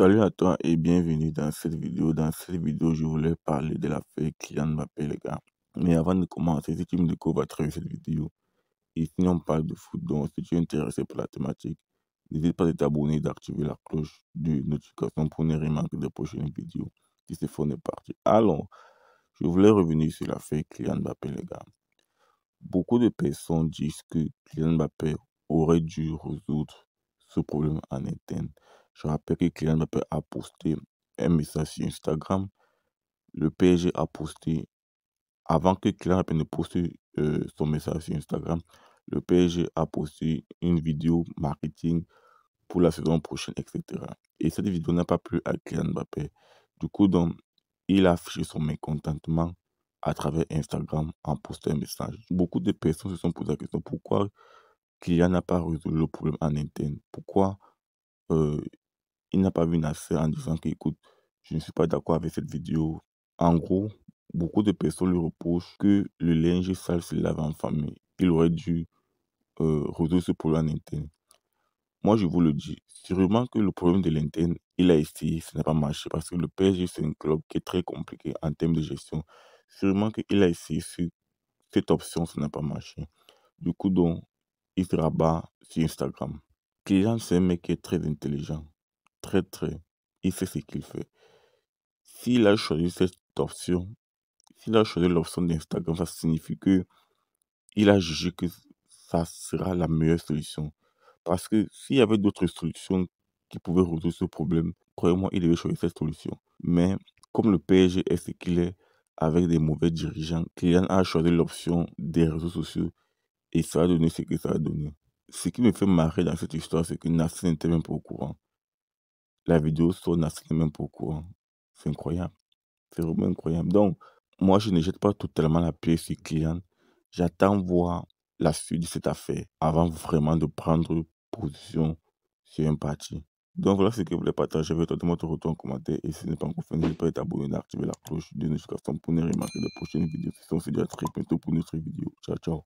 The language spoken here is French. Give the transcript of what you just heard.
Salut à toi et bienvenue dans cette vidéo. Dans cette vidéo, je voulais parler de l'affaire Kylian Mbappé, les gars. Mais avant de commencer, si tu me découvres à travers cette vidéo, et si on parle de foot, si tu es intéressé par la thématique, n'hésite pas à t'abonner et d'activer la cloche de notification pour ne rien manquer des prochaines vidéos. qui se font des parties. Alors, je voulais revenir sur l'affaire Kylian Mbappé, les gars. Beaucoup de personnes disent que Kylian Mbappé aurait dû résoudre ce problème en interne. Je rappelle que Kylian Mbappé a posté un message sur Instagram. Le PSG a posté, avant que Kylian Mbappé ne poste euh, son message sur Instagram, le PSG a posté une vidéo marketing pour la saison prochaine, etc. Et cette vidéo n'a pas plu à Kylian Mbappé. Du coup, donc, il a affiché son mécontentement à travers Instagram en postant un message. Beaucoup de personnes se sont posées la question pourquoi Kylian n'a pas résolu le problème en interne Pourquoi euh, il n'a pas vu Nasser en disant que, écoute, je ne suis pas d'accord avec cette vidéo. En gros, beaucoup de personnes lui reprochent que le linge sale se lave en famille. Il aurait dû euh, résoudre ce problème en interne. Moi, je vous le dis, sûrement que le problème de l'interne, il a essayé, ça n'a pas marché parce que le PSG, c'est un club qui est très compliqué en termes de gestion. Sûrement qu'il a essayé cette option, ça n'a pas marché. Du coup, donc, il se rabat sur Instagram. Kylian, c'est un mec qui est très intelligent très très, il c'est ce qu'il fait. S'il a choisi cette option, s'il a choisi l'option d'Instagram, ça signifie que il a jugé que ça sera la meilleure solution. Parce que s'il y avait d'autres solutions qui pouvaient résoudre ce problème, croyez-moi, il devait choisir cette solution. Mais comme le PSG est ce qu'il est, avec des mauvais dirigeants, Kylian a choisi l'option des réseaux sociaux et ça a donné ce que ça a donné. Ce qui me fait marrer dans cette histoire, c'est que Nassim n'était même pas au courant la vidéo sonne à ce même pourquoi. C'est incroyable. C'est vraiment incroyable. Donc, moi, je ne jette pas totalement la pièce sur client. J'attends voir la suite de cette affaire avant vraiment de prendre position sur un parti. Donc voilà ce que je voulais partager avec toi. Donne-moi retourner retour en commentaire. Et si ce n'est pas encore fait, n'hésite pas à t'abonner et activer la cloche de notification pour ne manquer les prochaines vidéos. Si on se à très bientôt pour une autre vidéo. Ciao, ciao.